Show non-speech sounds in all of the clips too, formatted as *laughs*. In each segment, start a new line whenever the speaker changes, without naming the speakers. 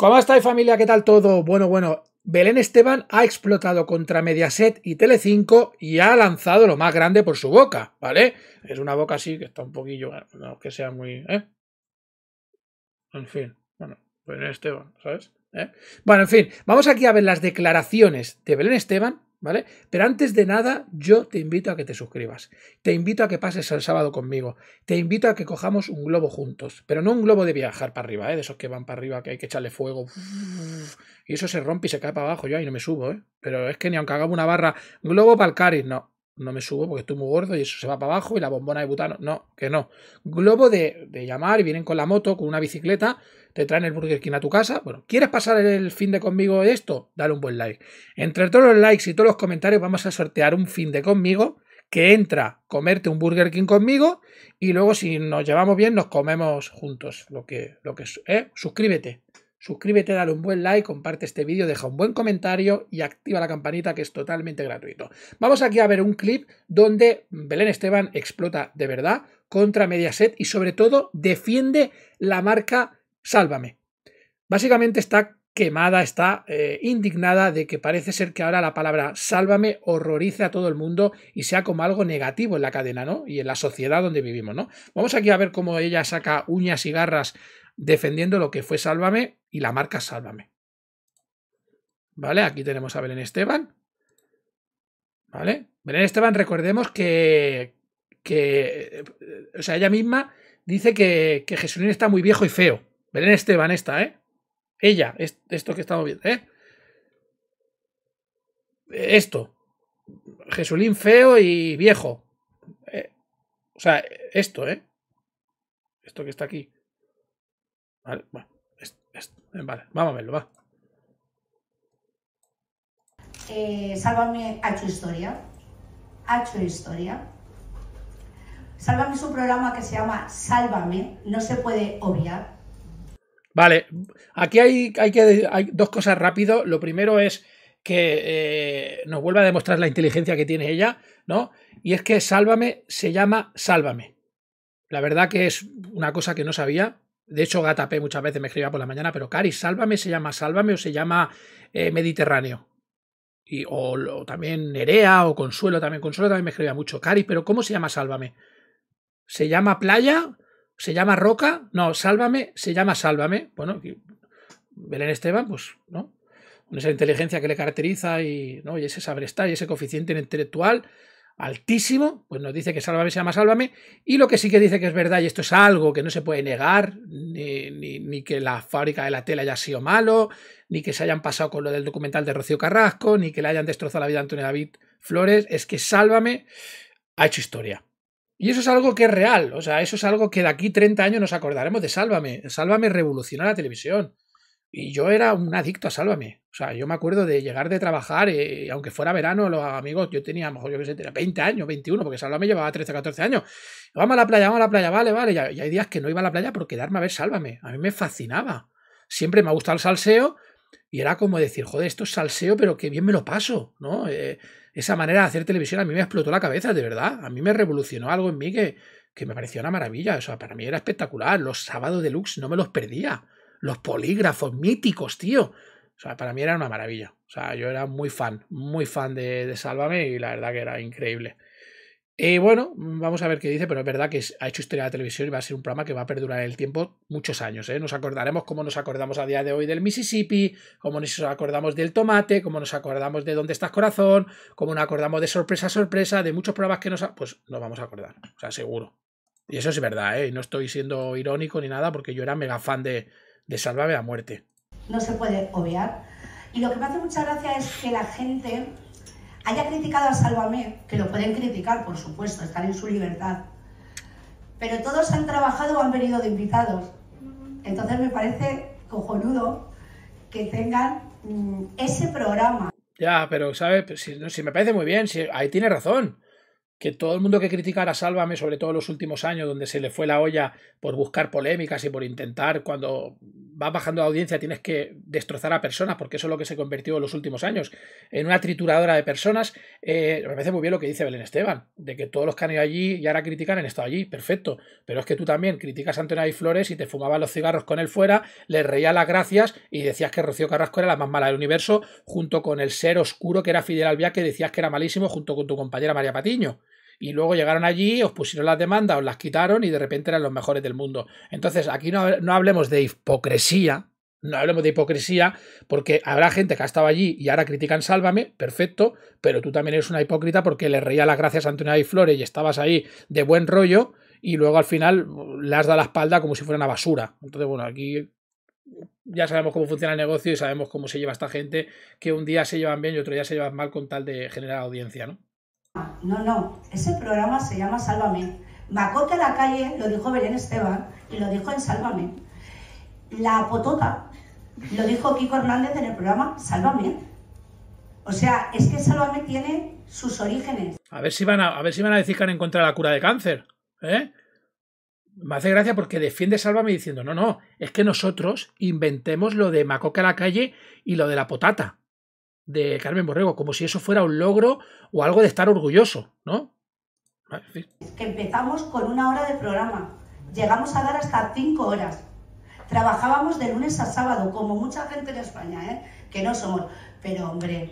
¿Cómo estáis familia? ¿Qué tal todo? Bueno, bueno, Belén Esteban ha explotado contra Mediaset y Telecinco y ha lanzado lo más grande por su boca, ¿vale? Es una boca así que está un poquillo, no que sea muy, ¿eh? En fin, bueno, Belén Esteban, ¿sabes? ¿Eh? Bueno, en fin, vamos aquí a ver las declaraciones de Belén Esteban ¿Vale? Pero antes de nada, yo te invito a que te suscribas, te invito a que pases el sábado conmigo, te invito a que cojamos un globo juntos, pero no un globo de viajar para arriba, ¿eh? de esos que van para arriba, que hay que echarle fuego, y eso se rompe y se cae para abajo, yo ahí no me subo, ¿eh? pero es que ni aunque hagamos una barra, globo para el no, no me subo porque estoy muy gordo y eso se va para abajo y la bombona de butano, no, que no, globo de, de llamar y vienen con la moto, con una bicicleta, te traen el Burger King a tu casa. Bueno, ¿quieres pasar el fin de conmigo esto? Dale un buen like. Entre todos los likes y todos los comentarios vamos a sortear un fin de conmigo que entra comerte un Burger King conmigo y luego si nos llevamos bien nos comemos juntos. Lo que, lo que es, ¿eh? suscríbete. Suscríbete, dale un buen like, comparte este vídeo, deja un buen comentario y activa la campanita que es totalmente gratuito. Vamos aquí a ver un clip donde Belén Esteban explota de verdad contra Mediaset y sobre todo defiende la marca Sálvame. Básicamente está quemada, está eh, indignada de que parece ser que ahora la palabra sálvame horrorice a todo el mundo y sea como algo negativo en la cadena, ¿no? Y en la sociedad donde vivimos, ¿no? Vamos aquí a ver cómo ella saca uñas y garras defendiendo lo que fue sálvame y la marca sálvame. ¿Vale? Aquí tenemos a Belén Esteban. ¿Vale? Belén Esteban, recordemos que, que eh, sea, ella misma dice que, que Jesulín está muy viejo y feo. Belén Esteban, esta, ¿eh? Ella, esto que estamos viendo, ¿eh? Esto. Jesulín feo y viejo. Eh, o sea, esto, ¿eh? Esto que está aquí. Vale, bueno, eh, vale vamos a verlo, va.
Eh, sálvame ha hecho historia. Ha hecho historia. Sálvame es un programa que se llama Sálvame, no se puede obviar
Vale, aquí hay, hay que, hay dos cosas rápido. Lo primero es que eh, nos vuelva a demostrar la inteligencia que tiene ella, ¿no? Y es que Sálvame se llama Sálvame. La verdad que es una cosa que no sabía. De hecho, Gata muchas veces me escribía por la mañana, pero Cari, Sálvame se llama Sálvame o se llama eh, Mediterráneo. Y, o, también Nerea o Consuelo también. Consuelo también me escribía mucho. Cari, pero ¿cómo se llama Sálvame? ¿Se llama Playa? se llama Roca, no, Sálvame, se llama Sálvame. Bueno, Belén Esteban, pues, ¿no? Con esa inteligencia que le caracteriza y, ¿no? ese saber y ese coeficiente intelectual altísimo, pues nos dice que Sálvame se llama Sálvame. Y lo que sí que dice que es verdad, y esto es algo que no se puede negar, ni, que la fábrica de la tela haya sido malo, ni que se hayan pasado con lo del documental de Rocío Carrasco, ni que le hayan destrozado la vida a Antonio David Flores, es que Sálvame ha hecho historia. Y eso es algo que es real, o sea, eso es algo que de aquí 30 años nos acordaremos de Sálvame. Sálvame revolucionó la televisión. Y yo era un adicto a Sálvame. O sea, yo me acuerdo de llegar de trabajar, y eh, aunque fuera verano, los amigos, yo tenía, mejor yo que sé, tenía 20 años, 21, porque Sálvame llevaba 13, 14 años. Vamos a la playa, vamos a la playa, vale, vale. Y hay días que no iba a la playa por quedarme a ver Sálvame. A mí me fascinaba. Siempre me ha gustado el salseo y era como decir, joder, esto es salseo, pero qué bien me lo paso, ¿no? Eh, esa manera de hacer televisión a mí me explotó la cabeza, de verdad. A mí me revolucionó algo en mí que, me pareció una maravilla. O sea, para mí era espectacular. Los sábados deluxe no me los perdía. Los polígrafos míticos, tío. O sea, para mí era una maravilla. O sea, yo era muy fan, muy fan de, de Sálvame y la verdad que era increíble y eh, bueno, mm, vamos a ver qué dice, pero es verdad que ha hecho historia de la televisión y va a ser un programa que va a perdurar el tiempo muchos años. ¿eh? Nos acordaremos como nos acordamos a día de hoy del Mississippi, como nos acordamos del tomate, como nos acordamos de dónde estás corazón, como nos acordamos de sorpresa sorpresa, de muchos programas que nos... Pues nos vamos a acordar, o sea, seguro. Y eso es verdad, ¿eh? Y no estoy siendo irónico ni nada porque yo era mega fan de, de Sálvame a muerte.
No se puede obviar. Y lo que me hace mucha gracia es que la gente haya criticado a Sálvame, que lo pueden criticar, por supuesto, están en su libertad. Pero todos han trabajado o han venido de invitados. Entonces me parece cojonudo que tengan mm, ese programa.
Ya, pero, ¿sabes? Si, me parece muy bien, si, ahí tiene razón que todo el mundo que criticara Sálvame, sobre todo en los últimos años, donde se le fue la olla por buscar polémicas y por intentar, cuando vas bajando la audiencia tienes que destrozar a personas, porque eso es lo que se convirtió en los últimos años, en una trituradora de personas, eh, me parece muy bien lo que dice Belén Esteban, de que todos los que han ido allí y ahora critican han estado allí, perfecto, pero es que tú también criticas a Antonio y Flores y te fumabas los cigarros con él fuera, le reía las gracias y decías que Rocío Carrasco era la más mala del universo, junto con el ser oscuro que era Fidel Albia que decías que era malísimo, junto con tu compañera María Patiño y luego llegaron allí, os pusieron las demandas, os las quitaron y de repente eran los mejores del mundo. Entonces, aquí no, hablemos de hipocresía, no hablemos de hipocresía, porque habrá gente que ha estado allí y ahora critican Sálvame, perfecto, pero tú también eres una hipócrita porque le reía las gracias a Antonio y Flores y estabas ahí de buen rollo y luego al final uh, le has dado la espalda como si fuera una basura. Entonces, bueno, aquí ya sabemos cómo funciona el negocio y sabemos cómo se lleva esta gente, que un día se llevan bien y otro día se llevan mal con tal de generar audiencia, ¿no?
No, no, ese programa se llama Sálvame. Macote a la calle lo dijo Belén Esteban y lo dijo en Sálvame. La potota lo dijo Kiko Hernández en el programa Sálvame. O sea, es que Sálvame tiene sus orígenes.
A ver si van a, ver si van a decir que han encontrado la cura de cáncer. ¿eh? Me hace gracia porque defiende Sálvame diciendo, no, no, es que nosotros inventemos lo de Macoca a la calle y lo de la potata de Carmen Borrego, como si eso fuera un logro o algo de estar orgulloso, ¿no?
Que empezamos con una hora de programa, llegamos a dar hasta cinco horas. Trabajábamos de lunes a sábado, como mucha gente de España, ¿eh? que no somos. Pero hombre,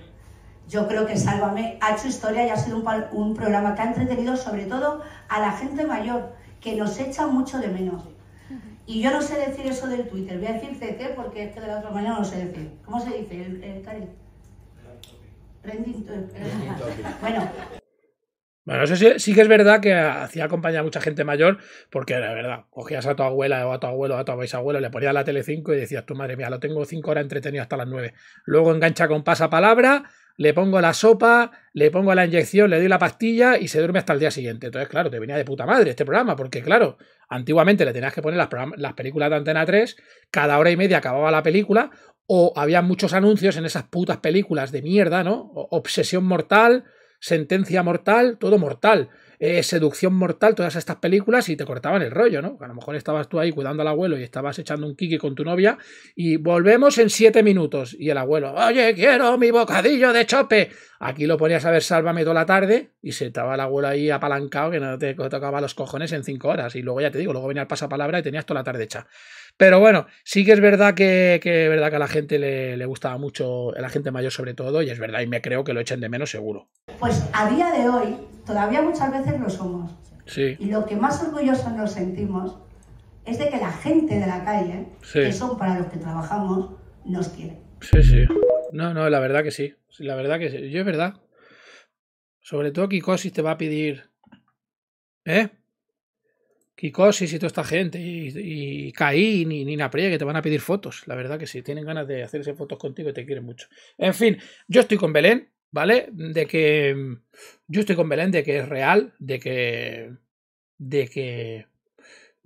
yo creo que Sálvame ha hecho historia y ha sido un, programa que ha entretenido sobre todo a la gente mayor, que nos echa mucho de menos. Y yo no sé decir eso del Twitter, voy a decir CC porque es que de la otra manera no lo sé decir. ¿Cómo se dice, el, *laughs* Bueno.
Bueno, eso sí, que es verdad que hacía acompañar a mucha gente mayor, porque era verdad, cogías a tu abuela o a tu abuelo o a tu bisabuelo, le ponías la Tele5 y decías, tu madre mía, lo tengo cinco horas entretenido hasta las 9. Luego engancha con pasapalabra, le pongo la sopa, le pongo la inyección, le doy la pastilla y se duerme hasta el día siguiente. Entonces, claro, te venía de puta madre este programa, porque claro, antiguamente le tenías que poner las, las películas de Antena 3, cada hora y media acababa la película, o había muchos anuncios en esas putas películas de mierda, ¿no? Obsesión mortal, sentencia mortal, todo mortal. Eh, seducción mortal, todas estas películas y te cortaban el rollo, ¿no? A lo mejor estabas tú ahí cuidando al abuelo y estabas echando un kiki con tu novia y volvemos en siete minutos y el abuelo, oye, quiero mi bocadillo de chope. Aquí lo ponías a ver Sálvame toda la tarde y se estaba el abuelo ahí apalancado que no te tocaba los cojones en cinco horas y luego ya te digo, luego venía el pasapalabra y tenías toda la tarde hecha. Pero bueno, sí que es verdad que, que verdad que a la gente le, le, gustaba mucho, a la gente mayor sobre todo, y es verdad, y me creo que lo echen de menos seguro.
Pues a día de hoy, todavía muchas veces lo somos. Sí. Y lo que más orgullosos nos sentimos es de que la gente de la calle, que son para los que trabajamos, nos quiere.
Sí, sí. No, no, la verdad que sí. La verdad que sí. Yo es verdad. Sobre todo Kikosis te va a pedir. ¿Eh? Kikosis y toda esta gente, y, y Caín y Nina Priya, que te van a pedir fotos. La verdad que sí, tienen ganas de hacerse fotos contigo y te quieren mucho. En fin, yo estoy con Belén, ¿vale? De que. Yo estoy con Belén de que es real, de que. De que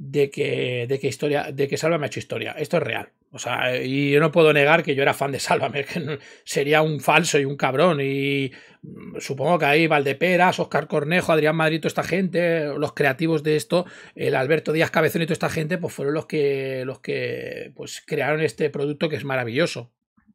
de que, de historia, de que Sálvame ha hecho historia. Esto es real. O sea, y yo no puedo negar que yo era fan de Sálvame, *laughs* que sería un falso y un cabrón. Y mm, supongo que ahí Valdeperas, Oscar Cornejo, Adrián Madrid, toda esta gente, los creativos de esto, el Alberto Díaz Cabezón y toda esta gente, pues fueron los que, los que pues, crearon este producto que es maravilloso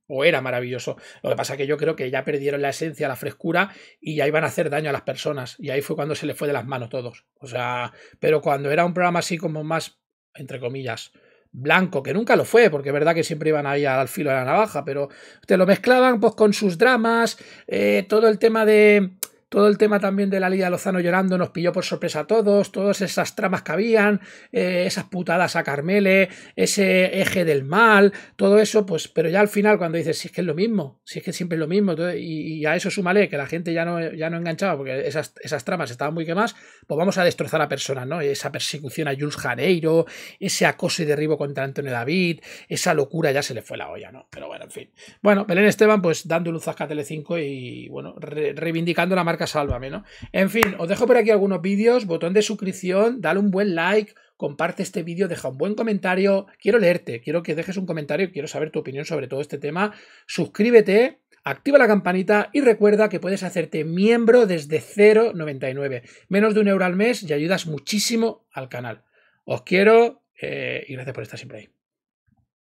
o era maravilloso. Lo que pasa es que yo creo que ya perdieron la esencia, la frescura y ya iban a hacer daño a las personas. Y ahí fue cuando se les fue de las manos todos. O sea, pero cuando era un programa así como más, entre comillas, blanco, que nunca lo fue, porque es verdad que siempre iban ahí al filo de la navaja, pero te lo mezclaban pues con sus dramas, eh, todo el tema de todo el tema también de la Liga Lozano llorando nos pilló por sorpresa a todos, todas esas tramas que habían, eh, esas putadas a Carmele, ese eje del mal, todo eso, pues, pero ya al final cuando dices, si es que es lo mismo, si es que siempre es lo mismo, y, a eso súmale que la gente ya no, ya no enganchaba porque esas, esas tramas estaban muy quemadas, pues vamos a destrozar a personas, ¿no? Esa persecución a Jules Janeiro, ese acoso y derribo contra Antonio David, esa locura ya se le fue la olla, ¿no? Pero bueno, en fin. Bueno, Belén Esteban, pues dando luz a Tele5 y, bueno, reivindicando la marca a Sálvame, ¿no? En fin, os dejo por aquí algunos vídeos, botón de suscripción, dale un buen like, comparte este vídeo, deja un buen comentario, quiero leerte, quiero que dejes un comentario, quiero saber tu opinión sobre todo este tema, suscríbete, activa la campanita y recuerda que puedes hacerte miembro desde 0,99, menos de un euro al mes y ayudas muchísimo al canal. Os quiero eh, y gracias por estar siempre ahí.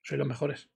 Soy los mejores.